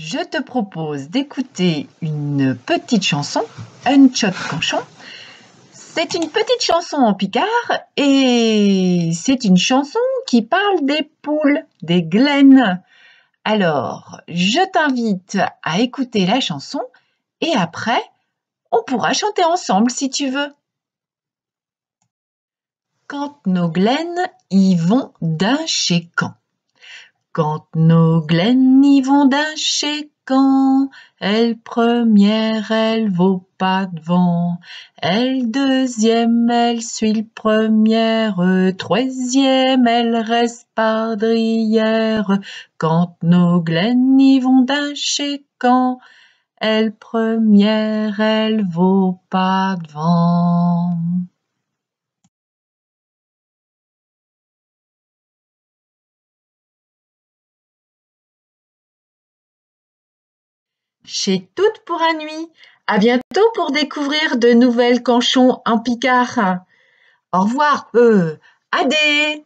Je te propose d'écouter une petite chanson, Un choc canchon. C'est une petite chanson en picard et c'est une chanson qui parle des poules, des glennes. Alors, je t'invite à écouter la chanson et après, on pourra chanter ensemble si tu veux. Quand nos glennes y vont d'un chez quand. Quand nos glennes y vont d'un quand elle première, elle vaut pas devant. Elle deuxième, elle suit le première. Troisième, elle reste par drière. Quand nos glennes y vont d'un quand elle première, elle vaut pas devant. chez Toutes pour un nuit. À bientôt pour découvrir de nouvelles canchons en Picard. Au revoir, eux. adé!